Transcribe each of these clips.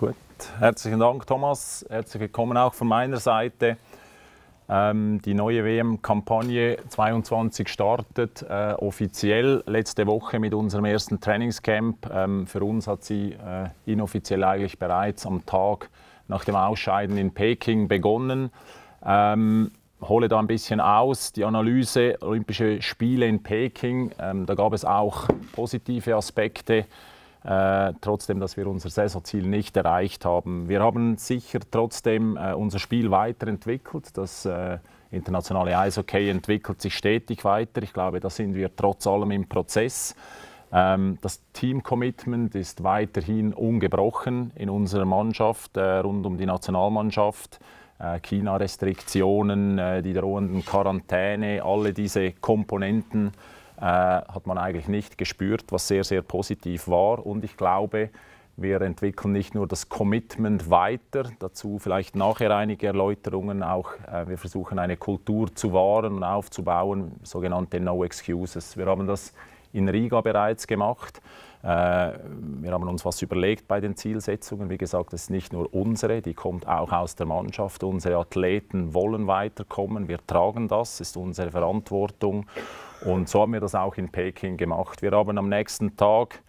Gut, herzlichen Dank Thomas, herzlich willkommen auch von meiner Seite. Ähm, die neue WM-Kampagne 22 startet äh, offiziell letzte Woche mit unserem ersten Trainingscamp. Ähm, für uns hat sie äh, inoffiziell eigentlich bereits am Tag nach dem Ausscheiden in Peking begonnen. Ähm, hole da ein bisschen aus, die Analyse Olympische Spiele in Peking, ähm, da gab es auch positive Aspekte äh, trotzdem, dass wir unser Saisonziel nicht erreicht haben. Wir haben sicher trotzdem äh, unser Spiel weiterentwickelt. Das äh, internationale Eishockey entwickelt sich stetig weiter. Ich glaube, da sind wir trotz allem im Prozess. Ähm, das Team-Commitment ist weiterhin ungebrochen in unserer Mannschaft, äh, rund um die Nationalmannschaft. Äh, China-Restriktionen, die drohenden Quarantäne, alle diese Komponenten äh, hat man eigentlich nicht gespürt, was sehr, sehr positiv war. Und ich glaube, wir entwickeln nicht nur das Commitment weiter, dazu vielleicht nachher einige Erläuterungen, auch äh, wir versuchen eine Kultur zu wahren und aufzubauen, sogenannte No Excuses. Wir haben das in Riga bereits gemacht. Äh, wir haben uns was überlegt bei den Zielsetzungen. Wie gesagt, das ist nicht nur unsere, die kommt auch aus der Mannschaft. Unsere Athleten wollen weiterkommen. Wir tragen das, ist unsere Verantwortung. Und so haben wir das auch in Peking gemacht. Wir haben am nächsten Tag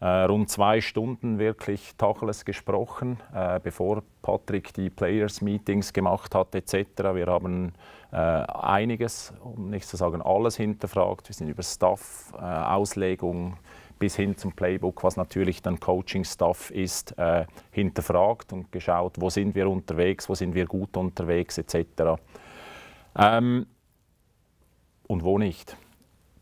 äh, rund zwei Stunden wirklich Tacheles gesprochen, äh, bevor Patrick die Players-Meetings gemacht hat etc. Wir haben einiges, um nicht zu sagen alles hinterfragt. Wir sind über Staff, Auslegung, bis hin zum Playbook, was natürlich dann coaching stuff ist, äh, hinterfragt und geschaut, wo sind wir unterwegs, wo sind wir gut unterwegs etc. Ähm, und wo nicht.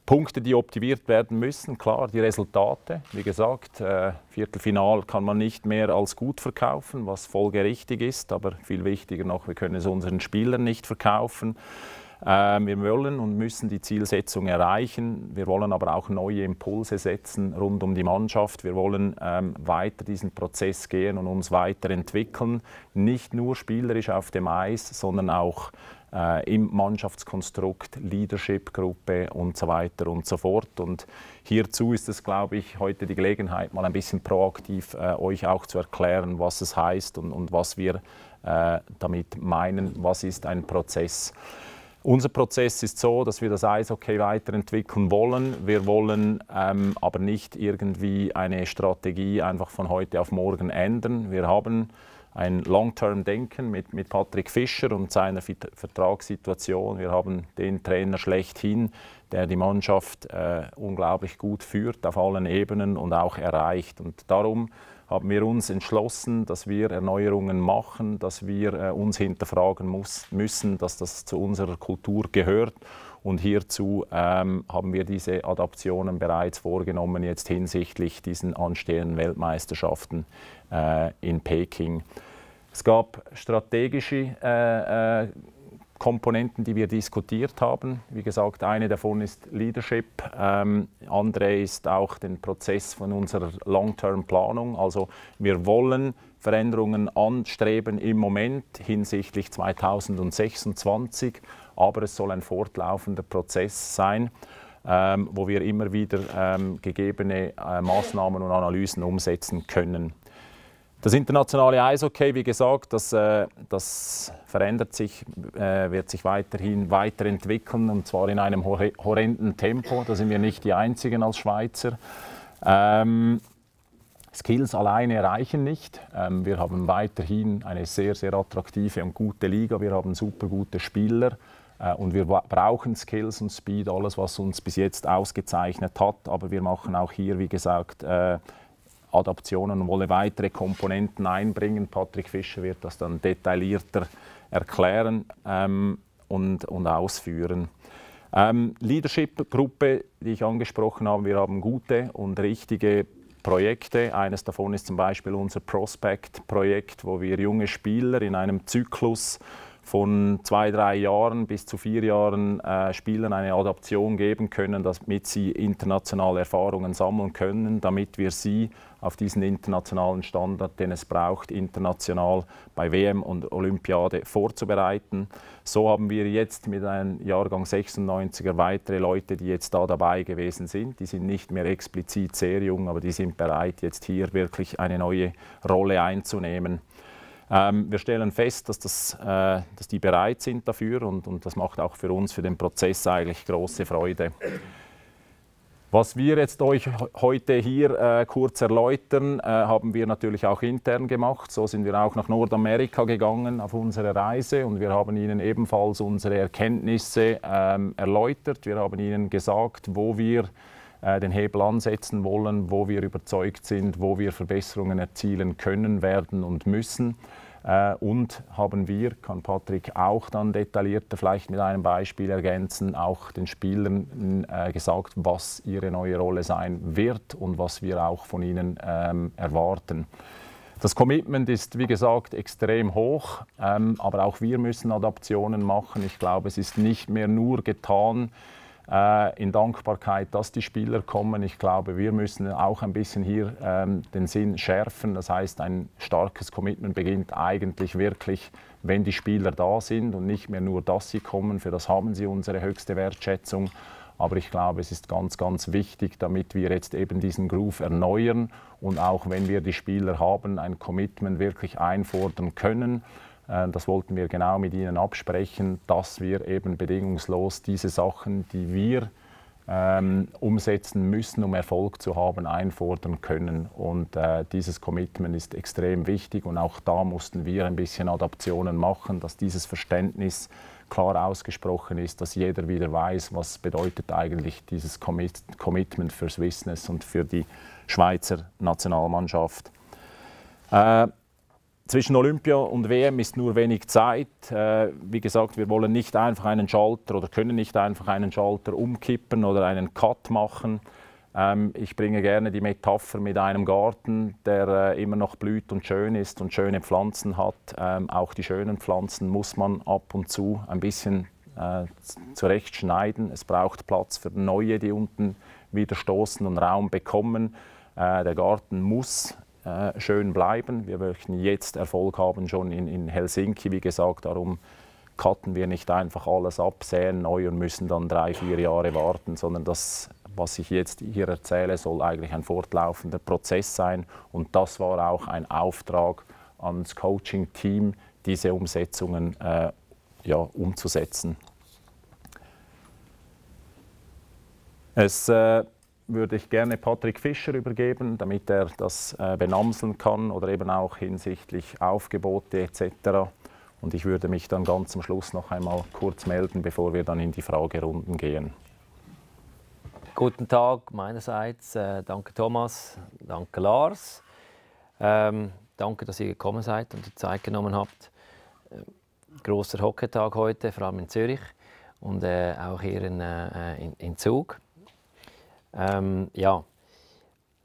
Punkte, die optimiert werden müssen, klar, die Resultate. Wie gesagt, äh, Viertelfinal kann man nicht mehr als gut verkaufen, was folgerichtig ist, aber viel wichtiger noch, wir können es unseren Spielern nicht verkaufen. Äh, wir wollen und müssen die Zielsetzung erreichen. Wir wollen aber auch neue Impulse setzen rund um die Mannschaft. Wir wollen ähm, weiter diesen Prozess gehen und uns weiterentwickeln. Nicht nur spielerisch auf dem Eis, sondern auch äh, im Mannschaftskonstrukt, Leadership-Gruppe und so weiter und so fort. Und hierzu ist es, glaube ich, heute die Gelegenheit, mal ein bisschen proaktiv äh, euch auch zu erklären, was es heißt und, und was wir äh, damit meinen, was ist ein Prozess. Unser Prozess ist so, dass wir das Eishockey weiterentwickeln wollen. Wir wollen ähm, aber nicht irgendwie eine Strategie einfach von heute auf morgen ändern. Wir haben ein Long-Term-Denken mit, mit Patrick Fischer und seiner Vertragssituation. Wir haben den Trainer schlechthin, der die Mannschaft äh, unglaublich gut führt auf allen Ebenen und auch erreicht. Und darum haben wir uns entschlossen, dass wir Erneuerungen machen, dass wir äh, uns hinterfragen muss, müssen, dass das zu unserer Kultur gehört. Und hierzu ähm, haben wir diese Adaptionen bereits vorgenommen, jetzt hinsichtlich diesen anstehenden Weltmeisterschaften äh, in Peking. Es gab strategische äh, äh Komponenten, die wir diskutiert haben. Wie gesagt, eine davon ist Leadership, ähm, andere ist auch den Prozess von unserer Long-Term-Planung. Also wir wollen Veränderungen anstreben im Moment hinsichtlich 2026, aber es soll ein fortlaufender Prozess sein, ähm, wo wir immer wieder ähm, gegebene äh, Maßnahmen und Analysen umsetzen können. Das internationale Eishockey, wie gesagt, das, äh, das verändert sich, äh, wird sich weiterhin weiterentwickeln und zwar in einem horrenden Tempo. Da sind wir nicht die Einzigen als Schweizer. Ähm, Skills alleine reichen nicht. Ähm, wir haben weiterhin eine sehr, sehr attraktive und gute Liga. Wir haben super gute Spieler äh, und wir brauchen Skills und Speed, alles, was uns bis jetzt ausgezeichnet hat. Aber wir machen auch hier, wie gesagt, Adaptionen und wolle weitere Komponenten einbringen. Patrick Fischer wird das dann detaillierter erklären ähm, und, und ausführen. Ähm, Leadership-Gruppe, die ich angesprochen habe, wir haben gute und richtige Projekte. Eines davon ist zum Beispiel unser Prospect-Projekt, wo wir junge Spieler in einem Zyklus von zwei, drei Jahren bis zu vier Jahren äh, Spielern eine Adaption geben können, damit sie internationale Erfahrungen sammeln können, damit wir sie auf diesen internationalen Standard, den es braucht, international bei WM und Olympiade vorzubereiten. So haben wir jetzt mit einem Jahrgang 96er weitere Leute, die jetzt da dabei gewesen sind. Die sind nicht mehr explizit sehr jung, aber die sind bereit, jetzt hier wirklich eine neue Rolle einzunehmen. Ähm, wir stellen fest, dass, das, äh, dass die bereit sind dafür und, und das macht auch für uns, für den Prozess eigentlich große Freude. Was wir jetzt euch heute hier äh, kurz erläutern, äh, haben wir natürlich auch intern gemacht. So sind wir auch nach Nordamerika gegangen auf unsere Reise und wir haben Ihnen ebenfalls unsere Erkenntnisse ähm, erläutert. Wir haben Ihnen gesagt, wo wir äh, den Hebel ansetzen wollen, wo wir überzeugt sind, wo wir Verbesserungen erzielen können, werden und müssen. Äh, und haben wir, kann Patrick auch dann detaillierter vielleicht mit einem Beispiel ergänzen, auch den Spielern äh, gesagt, was ihre neue Rolle sein wird und was wir auch von ihnen ähm, erwarten. Das Commitment ist, wie gesagt, extrem hoch, ähm, aber auch wir müssen Adaptionen machen. Ich glaube, es ist nicht mehr nur getan, äh, in Dankbarkeit, dass die Spieler kommen. Ich glaube, wir müssen auch ein bisschen hier ähm, den Sinn schärfen. Das heißt, ein starkes Commitment beginnt eigentlich wirklich, wenn die Spieler da sind und nicht mehr nur, dass sie kommen. Für das haben sie unsere höchste Wertschätzung. Aber ich glaube, es ist ganz, ganz wichtig, damit wir jetzt eben diesen Groove erneuern und auch wenn wir die Spieler haben, ein Commitment wirklich einfordern können. Äh, das wollten wir genau mit Ihnen absprechen, dass wir eben bedingungslos diese Sachen, die wir ähm, umsetzen müssen, um Erfolg zu haben, einfordern können. Und äh, dieses Commitment ist extrem wichtig und auch da mussten wir ein bisschen Adaptionen machen, dass dieses Verständnis klar ausgesprochen ist, dass jeder wieder weiß, was bedeutet eigentlich dieses Commit Commitment fürs Business und für die Schweizer Nationalmannschaft. Äh, zwischen Olympia und WM ist nur wenig Zeit. Äh, wie gesagt, wir wollen nicht einfach einen Schalter oder können nicht einfach einen Schalter umkippen oder einen Cut machen. Ähm, ich bringe gerne die Metapher mit einem Garten, der äh, immer noch blüht und schön ist und schöne Pflanzen hat. Ähm, auch die schönen Pflanzen muss man ab und zu ein bisschen äh, zurechtschneiden. Es braucht Platz für neue, die unten wieder stoßen und Raum bekommen. der Garten muss äh, schön bleiben. Wir möchten jetzt Erfolg haben, schon in, in Helsinki, wie gesagt. Darum cutten wir nicht einfach alles ab, säen neu und müssen dann drei, vier Jahre warten, sondern das, was ich jetzt hier erzähle, soll eigentlich ein fortlaufender Prozess sein. Und das war auch ein Auftrag ans Coaching-Team, diese Umsetzungen äh, ja, umzusetzen. Es äh, würde ich gerne Patrick Fischer übergeben, damit er das äh, benamseln kann oder eben auch hinsichtlich Aufgebote etc. Und ich würde mich dann ganz zum Schluss noch einmal kurz melden, bevor wir dann in die Fragerunden gehen. Guten Tag meinerseits. Äh, danke Thomas, danke Lars. Ähm, danke, dass ihr gekommen seid und die Zeit genommen habt. Äh, großer Hockeytag heute, vor allem in Zürich und äh, auch hier in, äh, äh, in, in Zug. Ähm, ja,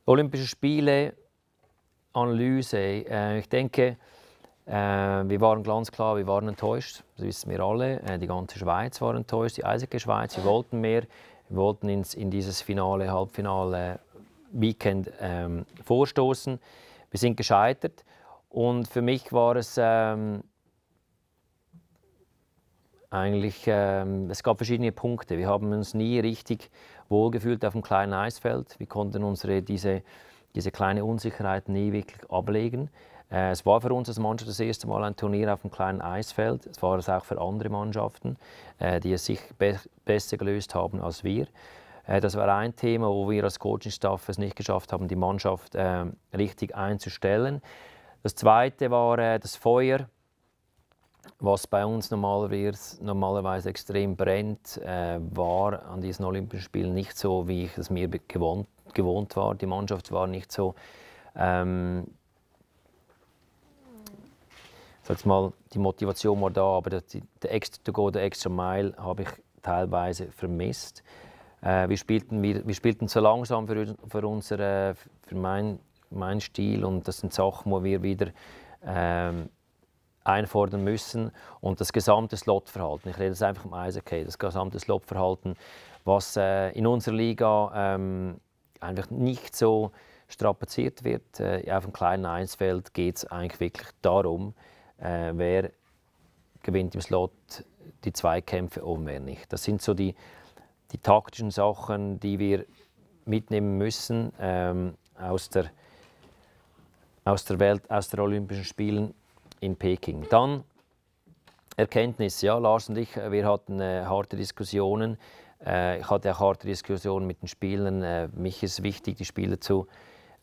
Olympische Spiele, Analyse. Äh, ich denke, äh, wir waren ganz klar, wir waren enttäuscht. Das wissen wir alle. Äh, die ganze Schweiz war enttäuscht, die Eisige Schweiz. Wir wollten mehr. Wir wollten ins, in dieses Finale, Halbfinale, äh, Weekend ähm, vorstoßen. Wir sind gescheitert. Und für mich war es ähm, eigentlich, ähm, es gab verschiedene Punkte. Wir haben uns nie richtig wohlgefühlt auf dem kleinen Eisfeld. Wir konnten unsere, diese, diese kleine Unsicherheit nie wirklich ablegen. Äh, es war für uns als Mannschaft das erste Mal ein Turnier auf dem kleinen Eisfeld. Es war es auch für andere Mannschaften, äh, die es sich be besser gelöst haben als wir. Äh, das war ein Thema, wo wir als Coaching-Staff es nicht geschafft haben, die Mannschaft ähm, richtig einzustellen. Das zweite war äh, das Feuer was bei uns normalerweise, normalerweise extrem brennt, äh, war an diesen Olympischen Spielen nicht so, wie ich es mir gewohnt, gewohnt war. Die Mannschaft war nicht so, ähm, sag's mal, die Motivation war da, aber der, der extra, der Go, der extra Mile habe ich teilweise vermisst. Äh, wir, spielten, wir, wir spielten zu langsam für, für, unsere, für meinen mein Stil und das sind Sachen, wo wir wieder ähm, einfordern müssen und das gesamte Slotverhalten, ich rede jetzt einfach im Eishockey, das gesamte Slotverhalten, was äh, in unserer Liga ähm, einfach nicht so strapaziert wird. Äh, auf dem kleinen Einsfeld geht es eigentlich wirklich darum, äh, wer gewinnt im Slot die Zweikämpfe und wer nicht. Das sind so die, die taktischen Sachen, die wir mitnehmen müssen ähm, aus, der, aus der Welt, aus den Olympischen Spielen in Peking. Dann Erkenntnis, ja, Lars und ich, äh, wir hatten äh, harte Diskussionen. Äh, ich hatte auch harte Diskussionen mit den Spielern. Äh, mich ist wichtig, die Spieler zu,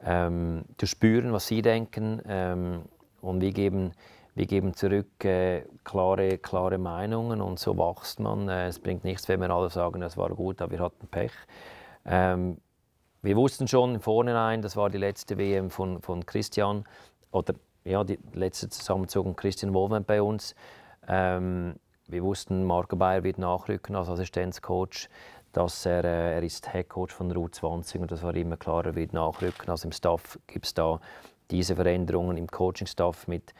ähm, zu spüren, was sie denken. Ähm, und wir geben, wir geben zurück äh, klare, klare Meinungen und so wächst man. Äh, es bringt nichts, wenn wir alle sagen, das war gut, aber wir hatten Pech. Ähm, wir wussten schon im Vorhinein, das war die letzte WM von, von Christian, oder ja, die letzte Zusammenzug Christian Wolven bei uns. Ähm, wir wussten, Marco Bayer wird nachrücken als Assistenzcoach. Dass er, äh, er ist Headcoach von der 20 und das war immer klar, er wird nachrücken. Also im Staff gibt es da diese Veränderungen im Coaching-Staff mit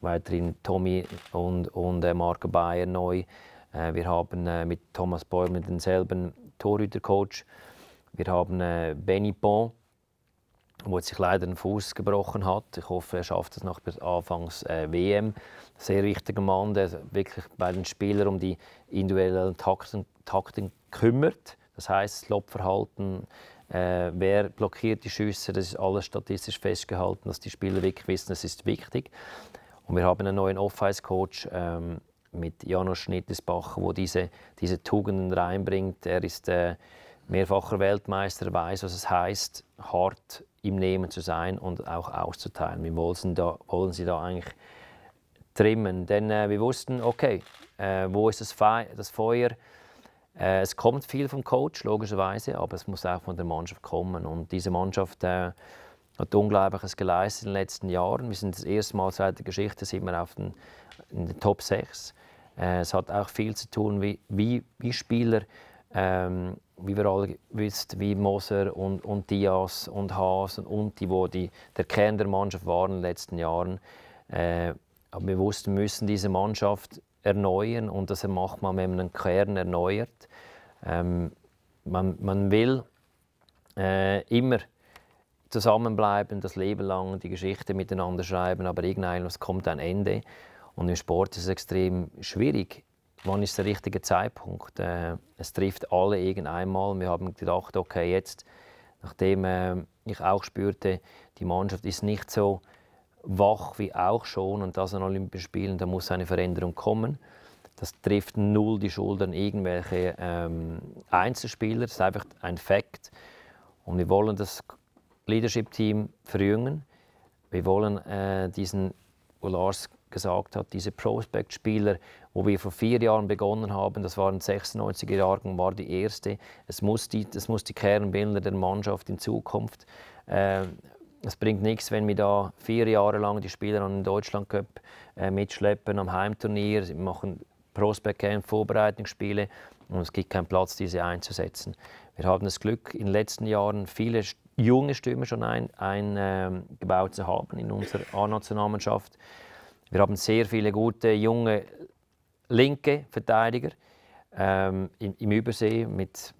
weiterhin Tommy und, und äh, Marco Bayer neu. Äh, wir haben äh, mit Thomas Bäumler denselben Torhüter-Coach. Wir haben äh, Benny Pont, der sich leider den Fuß gebrochen hat. Ich hoffe, er schafft es nach bis Anfangs äh, WM. Sehr wichtiger Mann, der wirklich bei den Spielern um die individuellen Takten, Takten kümmert. Das heißt, das Lobverhalten, äh, wer blockiert die Schüsse, das ist alles statistisch festgehalten, dass die Spieler wirklich wissen, das ist wichtig. Und wir haben einen neuen Off-Ice-Coach ähm, mit Janos Schnittesbacher, der diese, diese Tugenden reinbringt. Er ist äh, mehrfacher Weltmeister, weiß, was es heißt, hart im Nehmen zu sein und auch auszuteilen. Wir wollten da, wollen sie da eigentlich trimmen, denn äh, wir wussten, okay, äh, wo ist das, Fe das Feuer? Äh, es kommt viel vom Coach, logischerweise, aber es muss auch von der Mannschaft kommen. Und diese Mannschaft äh, hat Unglaubliches geleistet in den letzten Jahren. Wir sind das erste Mal seit der Geschichte sind wir auf den, in den Top 6. Äh, es hat auch viel zu tun, wie, wie, wie Spieler ähm, wie wir alle wissen, wie Moser und, und Diaz und Haas und Unti, wo die der Kern der Mannschaft waren in den letzten Jahren. Äh, aber wir wussten, wir müssen diese Mannschaft erneuern und das macht man, wenn man einen Kern erneuert. Ähm, man, man will äh, immer zusammenbleiben, das Leben lang die Geschichte miteinander schreiben, aber irgendwann kommt ein Ende. Und im Sport ist es extrem schwierig, wann ist der richtige Zeitpunkt? Äh, es trifft alle irgendeinmal. Wir haben gedacht, okay, jetzt, nachdem äh, ich auch spürte, die Mannschaft ist nicht so wach wie auch schon und das an Olympischen Spielen, da muss eine Veränderung kommen. Das trifft null die Schultern irgendwelche ähm, Einzelspieler. Das ist einfach ein Fakt. Und wir wollen das Leadership-Team verjüngen. Wir wollen äh, diesen, wo Lars gesagt hat, diese Prospect-Spieler, wo wir vor vier Jahren begonnen haben, das waren 96er Jahrgang, war die erste. Es muss die, das muss die Kernbilder der Mannschaft in Zukunft. Äh, es bringt nichts, wenn wir da vier Jahre lang die Spieler an den Deutschland Cup äh, mitschleppen am Heimturnier. Sie machen Prospect-Camp, Vorbereitungsspiele und es gibt keinen Platz, diese einzusetzen. Wir haben das Glück, in den letzten Jahren viele junge Stürmer schon eingebaut ein, äh, zu haben in unserer A-Nationalmannschaft. Wir haben sehr viele gute junge linke Verteidiger ähm, im, im, Übersee mit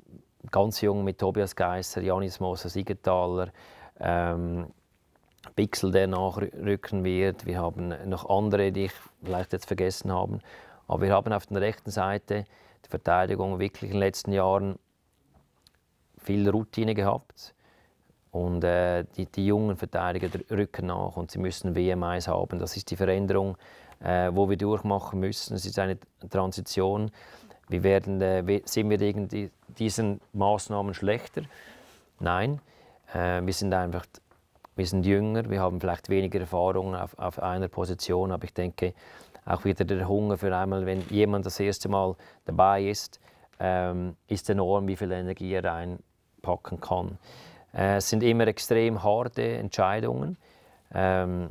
ganz jung mit Tobias Geisser, Janis Moser, Siegenthaler, ähm, Pixel, der nachrücken wird. Wir haben noch andere, die ich vielleicht jetzt vergessen habe. Aber wir haben auf der rechten Seite die Verteidigung wirklich in den letzten Jahren viel Routine gehabt. Und äh, die, die, jungen Verteidiger rücken nach und sie müssen WMIs haben. Das ist die Veränderung, äh, wo wir durchmachen müssen. Es ist eine Transition. Wir werden, äh, sind wir wegen diesen Maßnahmen schlechter? Nein, äh, wir sind einfach wir sind jünger, wir haben vielleicht weniger Erfahrung auf, auf einer Position, aber ich denke, auch wieder der Hunger für einmal, wenn jemand das erste Mal dabei ist, ähm, ist enorm, wie viel Energie er reinpacken kann. Äh, es sind immer extrem harte Entscheidungen. Ähm,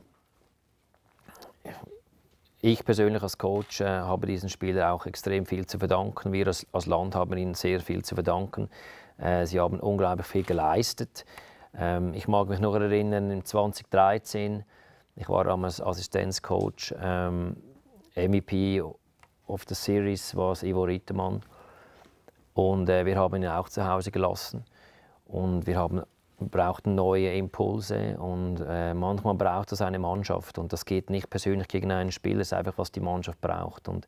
ich persönlich als Coach äh, habe diesen Spielern auch extrem viel zu verdanken. Wir als, als Land haben ihnen sehr viel zu verdanken. Äh, sie haben unglaublich viel geleistet. Ähm, ich mag mich noch erinnern, im 2013, ich war damals Assistenzcoach, ähm, MEP of the Series war es Ivo Rittermann. Und äh, wir haben ihn auch zu Hause gelassen. Und wir haben braucht neue Impulse und äh, manchmal braucht es eine Mannschaft und das geht nicht persönlich gegen einen Spieler, es ist einfach, was die Mannschaft braucht. Und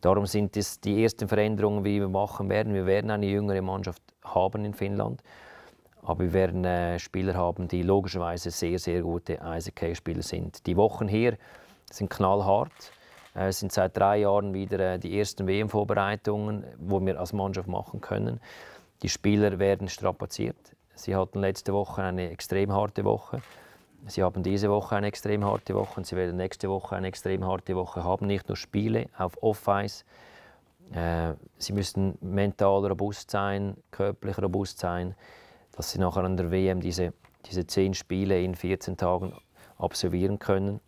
darum sind das die ersten Veränderungen, die wir machen werden. Wir werden eine jüngere Mannschaft haben in Finnland, aber wir werden äh, Spieler haben, die logischerweise sehr, sehr gute Eishockey-Spieler sind. Die Wochen hier sind knallhart. Äh, es sind seit drei Jahren wieder äh, die ersten WM-Vorbereitungen, die wir als Mannschaft machen können. Die Spieler werden strapaziert Sie hatten letzte Woche eine extrem harte Woche. Sie haben diese Woche eine extrem harte Woche und Sie werden nächste Woche eine extrem harte Woche haben. Nicht nur Spiele auf Off-Ice. Äh, sie müssen mental robust sein, körperlich robust sein, dass Sie nachher an der WM diese, diese zehn Spiele in 14 Tagen absolvieren können.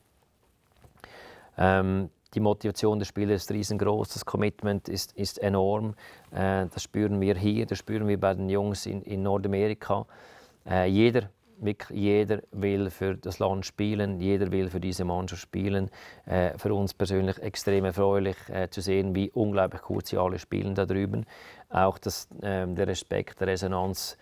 Ähm, die Motivation der Spieler ist riesengroß, das Commitment ist, ist enorm. Äh, das spüren wir hier, das spüren wir bei den Jungs in, in Nordamerika. Äh, jeder, wirklich jeder will für das Land spielen, jeder will für diese Mannschaft spielen. Äh, für uns persönlich extrem erfreulich äh, zu sehen, wie unglaublich gut sie alle spielen da drüben. Auch das, ähm, der Respekt, der Resonanz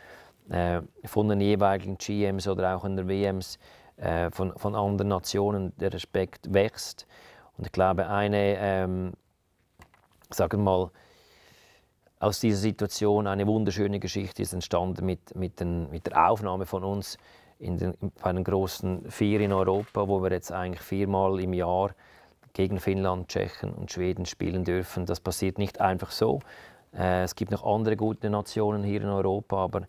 äh, von den jeweiligen GMs oder auch in der WMs äh, von, von anderen Nationen, der Respekt wächst. Und ich glaube, eine, ähm, sagen mal, aus dieser Situation eine wunderschöne Geschichte ist entstanden mit, mit, den, mit der Aufnahme von uns in den, bei den großen Vier in Europa, wo wir jetzt eigentlich viermal im Jahr gegen Finnland, Tschechien und Schweden spielen dürfen. Das passiert nicht einfach so. Äh, es gibt noch andere gute Nationen hier in Europa, aber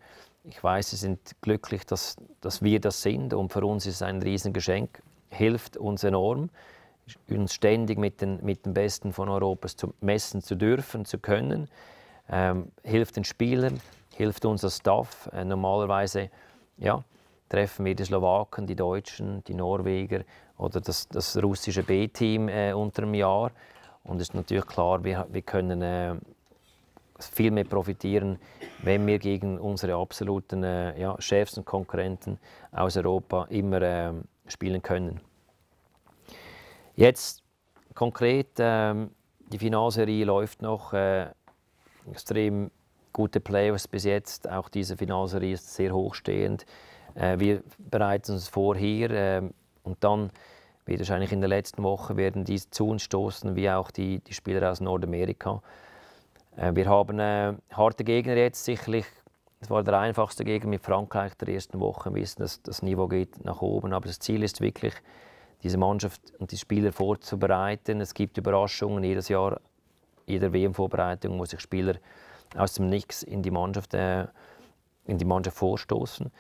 ich weiß, sie sind glücklich, dass, dass wir das sind und für uns ist es ein Riesengeschenk, hilft uns enorm uns ständig mit den, mit den Besten von Europas zu messen zu dürfen, zu können. Ähm, hilft den Spielern, hilft unser Staff. Äh, normalerweise ja, treffen wir die Slowaken, die Deutschen, die Norweger oder das, das russische B-Team äh, unter einem Jahr. Und es ist natürlich klar, wir, wir können äh, viel mehr profitieren, wenn wir gegen unsere absoluten äh, ja, Chefs und Konkurrenten aus Europa immer ähm, spielen können. Jetzt konkret, ähm, die Finalserie läuft noch. Äh, extrem gute Playoffs bis jetzt. Auch diese Finalserie ist sehr hochstehend. Äh, wir bereiten uns vor hier äh, und dann wird wahrscheinlich in der letzten Woche werden die zu uns stoßen, wie auch die, die Spieler aus Nordamerika. Äh, wir haben äh, harte Gegner jetzt sicherlich. Es war der einfachste Gegner mit Frankreich der ersten Woche. Wir wissen, dass das Niveau geht nach oben, aber das Ziel ist wirklich diese Mannschaft und die Spieler vorzubereiten. Es gibt Überraschungen jedes Jahr, jeder WM-Vorbereitung, wo sich Spieler aus dem Nichts in die Mannschaft, äh, in die Mannschaft vorstoßen.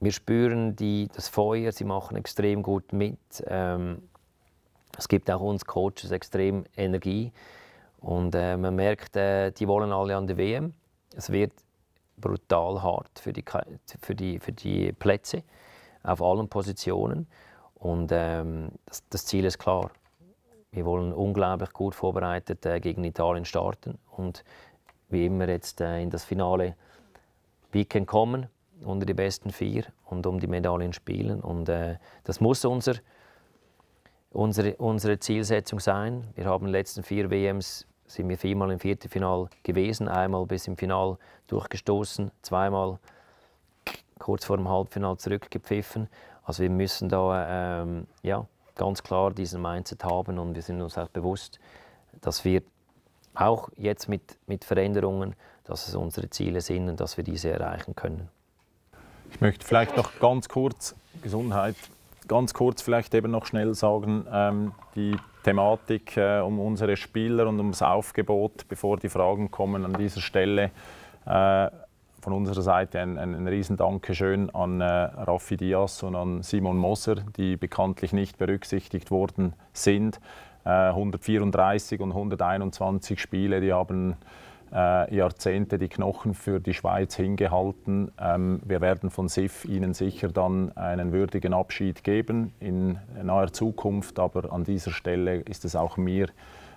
Wir spüren die, das Feuer, sie machen extrem gut mit. Ähm, es gibt auch uns Coaches extrem Energie. Und äh, man merkt, äh, die wollen alle an der WM. Es wird brutal hart für die, für die, für die Plätze auf allen Positionen. Und ähm, das, das, Ziel ist klar. Wir wollen unglaublich gut vorbereitet äh, gegen Italien starten und wie immer jetzt äh, in das Finale Weekend kommen unter die besten vier und um die Medaillen spielen. Und äh, das muss unser, unsere, unsere Zielsetzung sein. Wir haben in den letzten vier WMs sind wir viermal im Viertelfinal gewesen, einmal bis im Final durchgestoßen, zweimal kurz vor dem Halbfinal zurückgepfiffen. Also wir müssen da ähm, ja, ganz klar diesen Mindset haben und wir sind uns auch bewusst, dass wir auch jetzt mit, mit Veränderungen, dass es unsere Ziele sind und dass wir diese erreichen können. Ich möchte vielleicht noch ganz kurz, Gesundheit, ganz kurz vielleicht eben noch schnell sagen, ähm, die Thematik äh, um unsere Spieler und ums Aufgebot, bevor die Fragen kommen an dieser Stelle. Äh, von unserer Seite ein, ein, ein riesen Dankeschön an äh, Raffi Diaz und an Simon Moser, die bekanntlich nicht berücksichtigt worden sind. Äh, 134 und 121 Spiele, die haben äh, Jahrzehnte die Knochen für die Schweiz hingehalten. Ähm, wir werden von SIF Ihnen sicher dann einen würdigen Abschied geben in naher Zukunft, aber an dieser Stelle ist es auch mir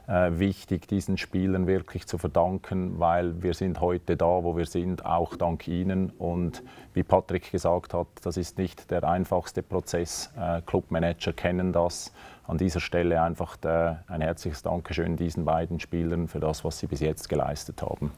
äh, wichtig, diesen Spielern wirklich zu verdanken, weil wir sind heute da, wo wir sind, auch dank Ihnen. Und wie Patrick gesagt hat, das ist nicht der einfachste Prozess. Äh, Clubmanager kennen das. An dieser Stelle einfach ein herzliches Dankeschön diesen beiden Spielern für das, was sie bis jetzt geleistet haben.